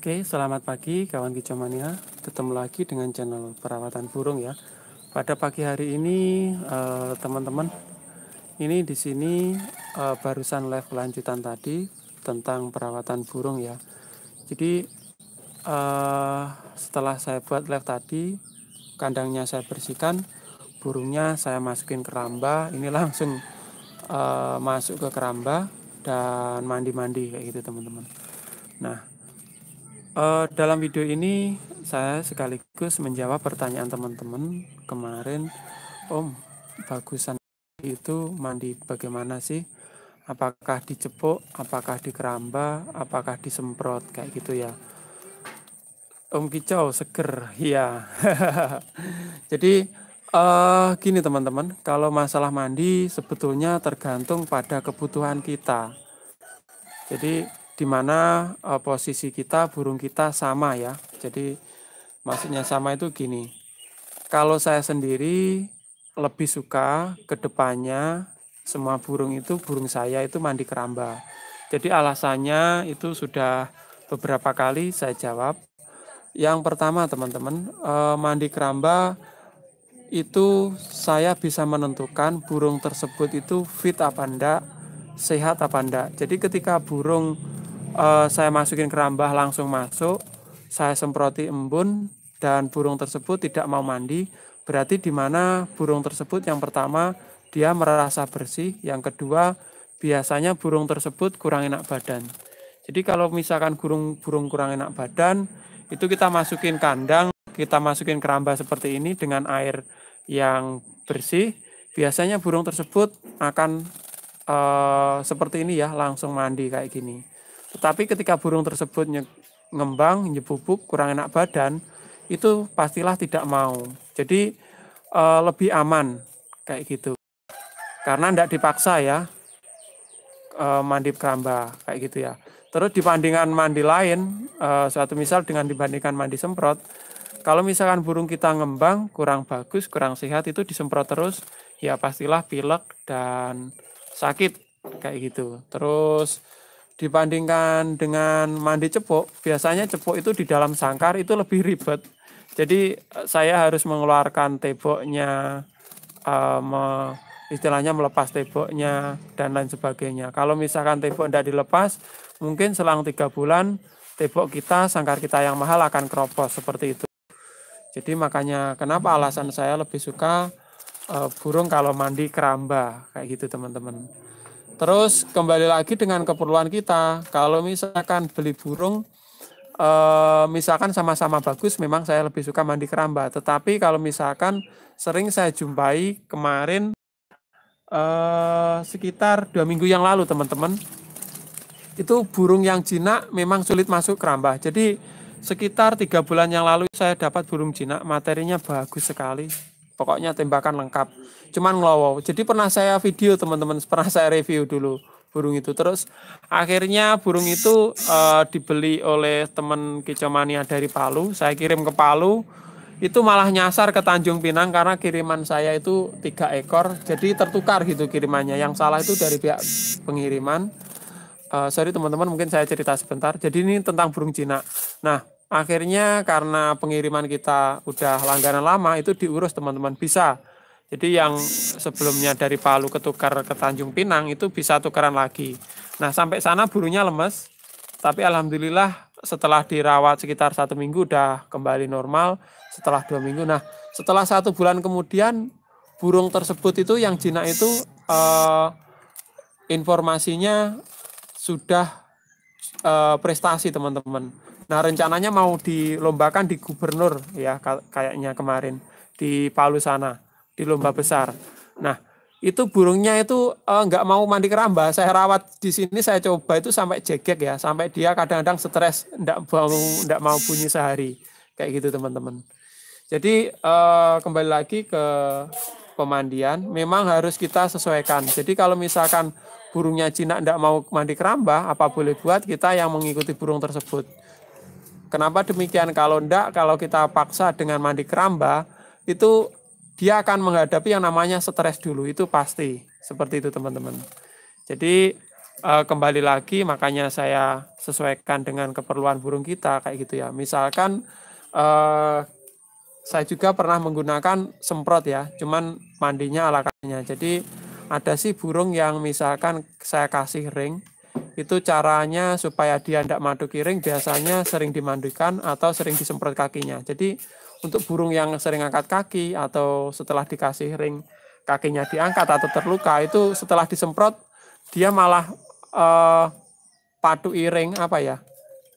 Oke, selamat pagi kawan kicomania. Ketemu lagi dengan channel perawatan burung ya. Pada pagi hari ini eh, teman-teman, eh, ini di sini eh, barusan live lanjutan tadi tentang perawatan burung ya. Jadi eh, setelah saya buat live tadi, kandangnya saya bersihkan, burungnya saya masukin keramba. Ini langsung eh, masuk ke keramba dan mandi-mandi kayak gitu teman-teman. Nah Uh, dalam video ini saya sekaligus menjawab pertanyaan teman-teman kemarin, Om, bagusan itu mandi bagaimana sih? Apakah dicepuk, apakah di keramba, apakah disemprot kayak gitu ya? Om kicau seger, iya. Jadi uh, gini teman-teman, kalau masalah mandi sebetulnya tergantung pada kebutuhan kita. Jadi di mana uh, posisi kita burung kita sama ya. Jadi maksudnya sama itu gini. Kalau saya sendiri lebih suka kedepannya semua burung itu burung saya itu mandi keramba. Jadi alasannya itu sudah beberapa kali saya jawab. Yang pertama teman-teman, uh, mandi keramba itu saya bisa menentukan burung tersebut itu fit apa enggak, sehat apa enggak. Jadi ketika burung uh, saya masukin kerambah langsung masuk, saya semproti embun dan burung tersebut tidak mau mandi, berarti di mana burung tersebut yang pertama dia merasa bersih, yang kedua biasanya burung tersebut kurang enak badan. Jadi kalau misalkan burung-burung kurang enak badan, itu kita masukin kandang, kita masukin keramba seperti ini dengan air yang bersih, biasanya burung tersebut akan e, seperti ini ya langsung mandi kayak gini. Tetapi ketika burung tersebut ngembang, nyebubuk, kurang enak badan, itu pastilah tidak mau. Jadi e, lebih aman kayak gitu. Karena tidak dipaksa ya e, mandi keramba kayak gitu ya. Terus dibandingkan mandi lain, e, suatu misal dengan dibandingkan mandi semprot, kalau misalkan burung kita ngembang kurang bagus, kurang sehat itu disemprot terus, ya pastilah pilek dan sakit kayak gitu. Terus dibandingkan dengan mandi cepuk, biasanya cepuk itu di dalam sangkar itu lebih ribet. Jadi eh, saya harus mengeluarkan teboknya, eh, istilahnya melepas teboknya dan lain sebagainya. Kalau misalkan tebok tidak dilepas, mungkin selang tiga bulan tebok kita, sangkar kita yang mahal akan keropos seperti itu. Jadi makanya kenapa alasan saya lebih suka eh, burung kalau mandi keramba kayak gitu teman-teman. Terus kembali lagi dengan keperluan kita. Kalau misalkan beli burung, e, misalkan sama-sama bagus, memang saya lebih suka mandi keramba. Tetapi kalau misalkan sering saya jumpai kemarin e, sekitar dua minggu yang lalu teman-teman, itu burung yang jinak memang sulit masuk keramba. Jadi sekitar tiga bulan yang lalu saya dapat burung jinak, materinya bagus sekali Pokoknya tembakan lengkap. Cuman ngelowo. Jadi pernah saya video teman-teman, pernah saya review dulu burung itu. Terus akhirnya burung itu uh, dibeli oleh teman kicomania dari Palu. Saya kirim ke Palu. Itu malah nyasar ke Tanjung Pinang karena kiriman saya itu tiga ekor. Jadi tertukar gitu kirimannya. Yang salah itu dari pihak pengiriman. Uh, sorry teman-teman, mungkin saya cerita sebentar. Jadi ini tentang burung Cina. Nah, akhirnya karena pengiriman kita udah langganan lama itu diurus teman-teman bisa jadi yang sebelumnya dari Palu ketukar ke Tanjung Pinang itu bisa tukaran lagi nah sampai sana burunya lemes tapi alhamdulillah setelah dirawat sekitar satu minggu udah kembali normal setelah dua minggu nah setelah satu bulan kemudian burung tersebut itu yang jinak itu eh, informasinya sudah eh, prestasi teman-teman Nah, rencananya mau dilombakan di gubernur ya kayaknya kemarin di Palu sana, di lomba besar. Nah, itu burungnya itu eh, nggak mau mandi keramba. Saya rawat di sini, saya coba itu sampai jegek ya, sampai dia kadang-kadang stres, ndak mau ndak mau bunyi sehari. Kayak gitu, teman-teman. Jadi eh, kembali lagi ke pemandian, memang harus kita sesuaikan. Jadi kalau misalkan burungnya Cina tidak mau mandi keramba, apa boleh buat kita yang mengikuti burung tersebut. Kenapa demikian? Kalau enggak, kalau kita paksa dengan mandi keramba, itu dia akan menghadapi yang namanya stres dulu, itu pasti. Seperti itu teman-teman. Jadi eh, kembali lagi, makanya saya sesuaikan dengan keperluan burung kita, kayak gitu ya. Misalkan eh, saya juga pernah menggunakan semprot ya, cuman mandinya ala Jadi ada sih burung yang misalkan saya kasih ring, itu caranya supaya dia tidak madu kiring biasanya sering dimandikan atau sering disemprot kakinya. Jadi untuk burung yang sering angkat kaki atau setelah dikasih ring kakinya diangkat atau terluka itu setelah disemprot dia malah eh, padu iring apa ya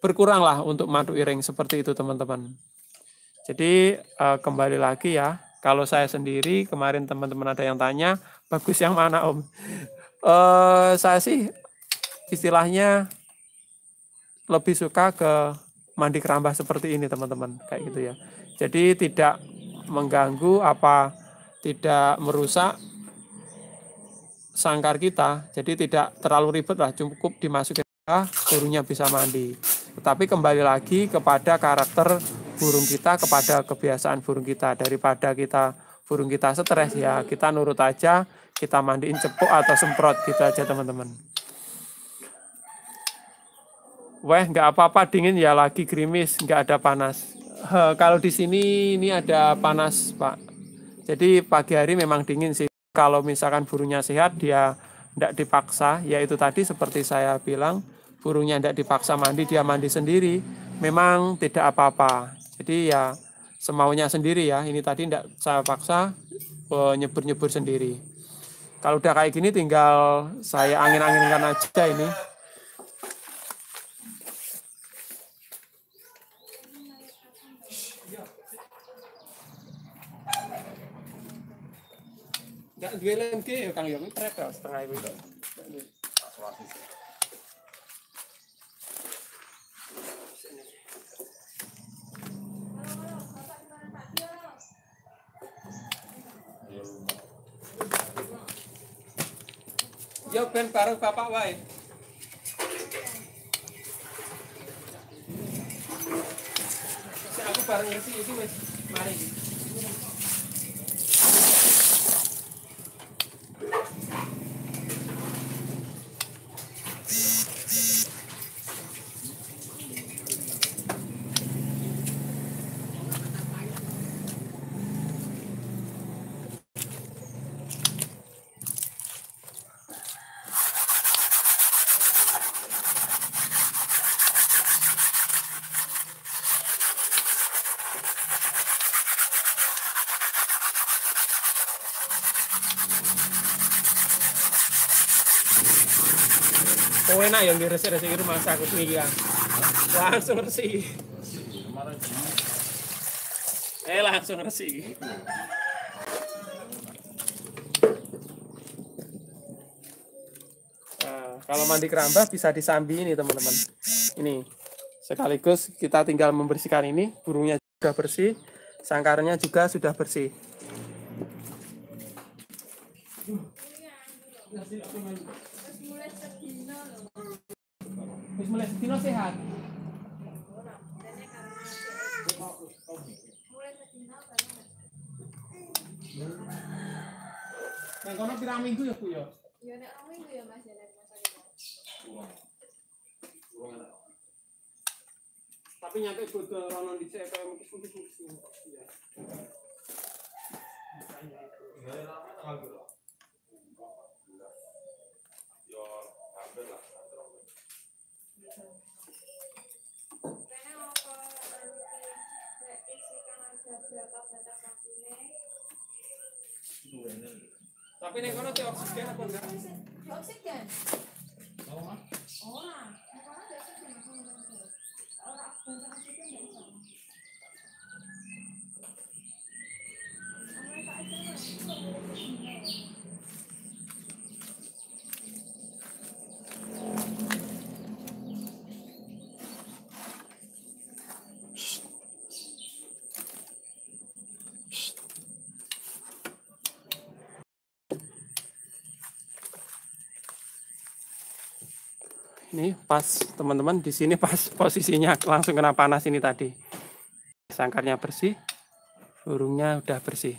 berkuranglah untuk madu iring seperti itu teman-teman. Jadi eh, kembali lagi ya kalau saya sendiri kemarin teman-teman ada yang tanya bagus yang mana om? Eh, saya sih istilahnya lebih suka ke mandi keramba seperti ini teman-teman kayak gitu ya jadi tidak mengganggu apa tidak merusak sangkar kita jadi tidak terlalu ribet lah cukup dimasukin burungnya bisa mandi tetapi kembali lagi kepada karakter burung kita kepada kebiasaan burung kita daripada kita burung kita stres ya kita nurut aja kita mandiin cepuk atau semprot gitu aja teman-teman weh nggak apa-apa dingin ya lagi gerimis nggak ada panas He, kalau di sini ini ada panas pak jadi pagi hari memang dingin sih kalau misalkan burungnya sehat dia tidak dipaksa yaitu tadi seperti saya bilang burungnya tidak dipaksa mandi dia mandi sendiri memang tidak apa-apa jadi ya semaunya sendiri ya ini tadi tidak saya paksa nyebur-nyebur sendiri kalau udah kayak gini tinggal saya angin-anginkan aja ini Nek duwe lem ki ya Kang ya kuwi trek to setengah iku to. Yo ben bareng bapak wae. Saya aku bareng ngerti iki wis mari. enak yang di resi di rumah sakit nih ya, Langsung resi Eh langsung resi nah, kalau mandi keramba bisa disambi ini teman-teman. Ini sekaligus kita tinggal membersihkan ini, burungnya sudah bersih, sangkarnya juga sudah bersih mulai setino sehat. Nah, kono pirang minggu ya, Bu ya? Ya nek minggu ya Mas ya nek ya. Tapi nyampe bodo rono dhisik kaya mungkin mungkin. Ya. Ya lama tanggal Tapi nek kono oksigen apa enggak? Oksigen. Oh, Ini pas teman-teman di sini pas posisinya langsung kena panas ini tadi. Sangkarnya bersih, burungnya udah bersih.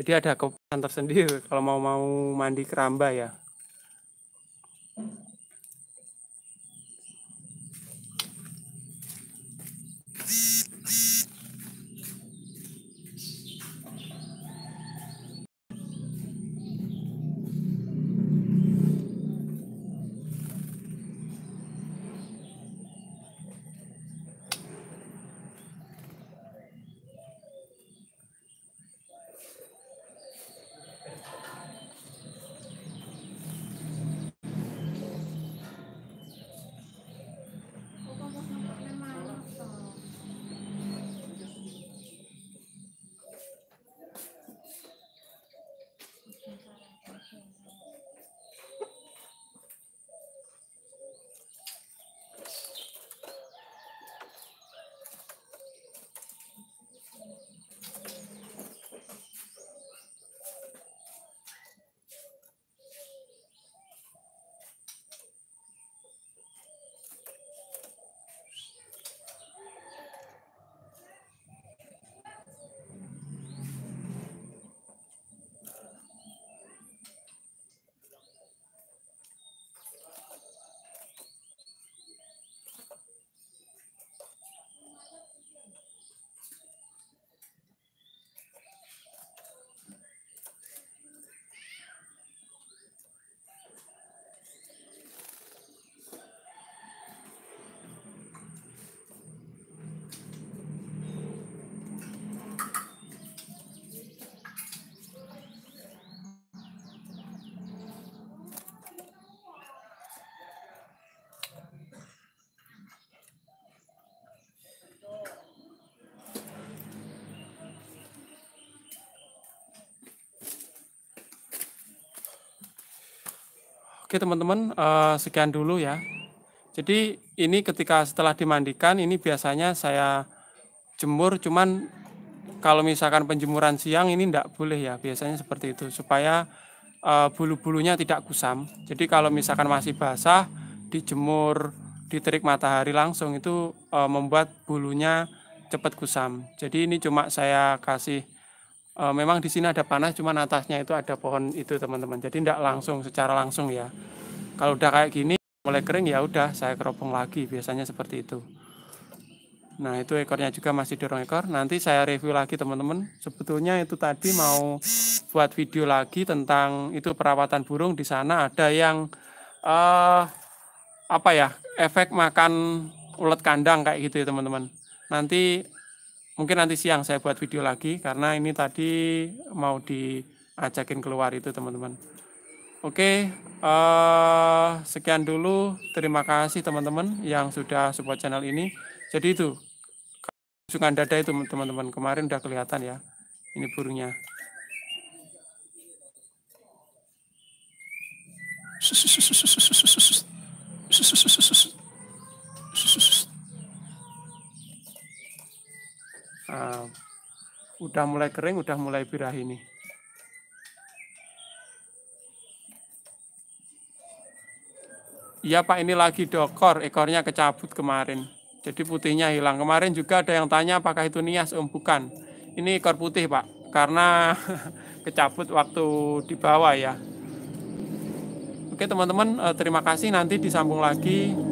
Jadi ada kepuasan tersendiri kalau mau mau mandi keramba ya. Oke teman-teman, uh, sekian dulu ya. Jadi ini ketika setelah dimandikan, ini biasanya saya jemur, cuman kalau misalkan penjemuran siang ini tidak boleh ya, biasanya seperti itu, supaya uh, bulu-bulunya tidak kusam. Jadi kalau misalkan masih basah, dijemur di terik matahari langsung itu uh, membuat bulunya cepat kusam. Jadi ini cuma saya kasih e, memang di sini ada panas cuman atasnya itu ada pohon itu teman-teman jadi tidak langsung secara langsung ya kalau udah kayak gini mulai kering ya udah saya keropong lagi biasanya seperti itu nah itu ekornya juga masih dorong ekor nanti saya review lagi teman-teman sebetulnya itu tadi mau buat video lagi tentang itu perawatan burung di sana ada yang uh, apa ya efek makan ulat kandang kayak gitu ya teman-teman nanti Mungkin nanti siang saya buat video lagi karena ini tadi mau diajakin keluar itu teman-teman. Oke, uh, sekian dulu. Terima kasih teman-teman yang sudah support channel ini. Jadi itu, sukan dada itu teman-teman. Kemarin udah kelihatan ya, ini burungnya. Sus, sus, sus, sus, sus, sus, sus, sus, sus, sus, sus, sus, sus, sus, uh, udah mulai kering, udah mulai birah ini. Iya Pak ini lagi dokor, ekornya kecabut kemarin. Jadi putihnya hilang. Kemarin juga ada yang tanya apakah itu nias, om um, bukan. Ini ekor putih Pak, karena kecabut waktu di bawah ya. Oke teman-teman, eh, terima kasih. Nanti disambung lagi